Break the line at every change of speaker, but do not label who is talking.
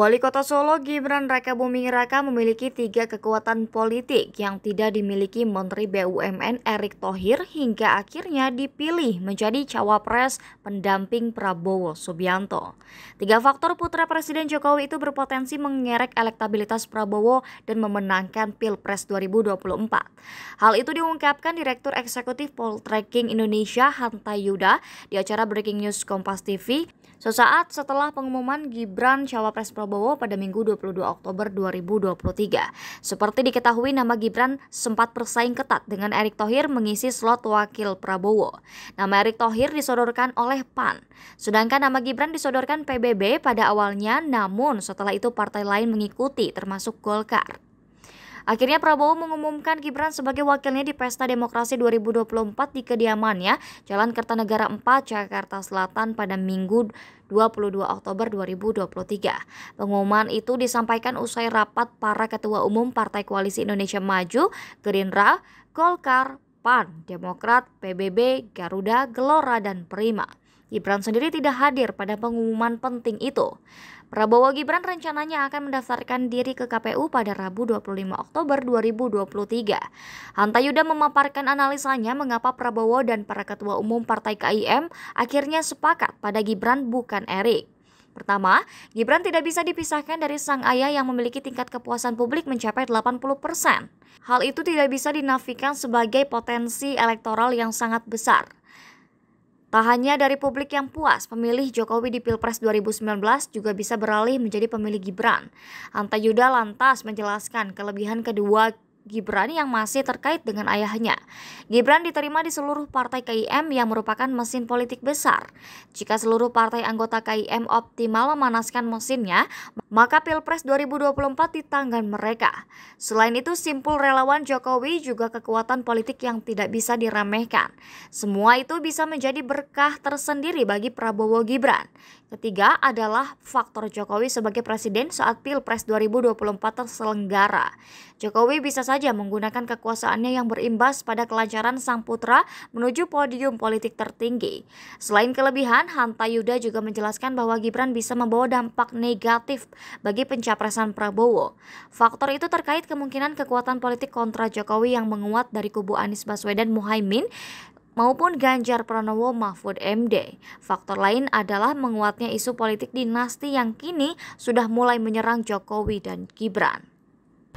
Wali Kota Solo Gibran Raka Buming Raka memiliki tiga kekuatan politik yang tidak dimiliki Menteri BUMN Erick Thohir hingga akhirnya dipilih menjadi cawapres pendamping Prabowo Subianto. Tiga faktor putra Presiden Jokowi itu berpotensi mengerek elektabilitas Prabowo dan memenangkan Pilpres 2024. Hal itu diungkapkan Direktur Eksekutif Poltreking Indonesia Hanta Yuda di acara Breaking News Kompas TV sesaat setelah pengumuman Gibran cawapres Prabowo pada Minggu 22 Oktober 2023. Seperti diketahui nama Gibran sempat bersaing ketat dengan Erick Thohir mengisi slot wakil Prabowo. Nama Erick Thohir disodorkan oleh PAN. Sedangkan nama Gibran disodorkan PBB pada awalnya namun setelah itu partai lain mengikuti termasuk Golkar. Akhirnya Prabowo mengumumkan Gibran sebagai wakilnya di Pesta Demokrasi 2024 di kediamannya Jalan Kertanegara 4 Jakarta Selatan pada Minggu 22 Oktober 2023. Pengumuman itu disampaikan usai rapat para ketua umum Partai Koalisi Indonesia Maju, Gerindra, Golkar, PAN, Demokrat, PBB, Garuda, Gelora, dan Prima. Gibran sendiri tidak hadir pada pengumuman penting itu. Prabowo Gibran rencananya akan mendaftarkan diri ke KPU pada Rabu 25 Oktober 2023. Hanta Yuda memaparkan analisanya mengapa Prabowo dan para ketua umum Partai KIM akhirnya sepakat pada Gibran bukan Erik. Pertama, Gibran tidak bisa dipisahkan dari sang ayah yang memiliki tingkat kepuasan publik mencapai 80%. Hal itu tidak bisa dinafikan sebagai potensi elektoral yang sangat besar. Tak hanya dari publik yang puas, pemilih Jokowi di Pilpres 2019 juga bisa beralih menjadi pemilih Gibran. Anta Yuda lantas menjelaskan kelebihan kedua Gibran yang masih terkait dengan ayahnya. Gibran diterima di seluruh partai KIM yang merupakan mesin politik besar. Jika seluruh partai anggota KIM optimal memanaskan mesinnya, maka Pilpres 2024 di tangan mereka. Selain itu, simpul relawan Jokowi juga kekuatan politik yang tidak bisa diremehkan. Semua itu bisa menjadi berkah tersendiri bagi Prabowo Gibran. Ketiga adalah faktor Jokowi sebagai presiden saat Pilpres 2024 terselenggara. Jokowi bisa saja menggunakan kekuasaannya yang berimbas pada kelancaran sang putra menuju podium politik tertinggi. Selain kelebihan, Hanta Yuda juga menjelaskan bahwa Gibran bisa membawa dampak negatif bagi pencapresan Prabowo. Faktor itu terkait kemungkinan kekuatan politik kontra Jokowi yang menguat dari kubu Anies Baswedan Muhaimin maupun Ganjar Pranowo Mahfud MD. Faktor lain adalah menguatnya isu politik dinasti yang kini sudah mulai menyerang Jokowi dan Gibran.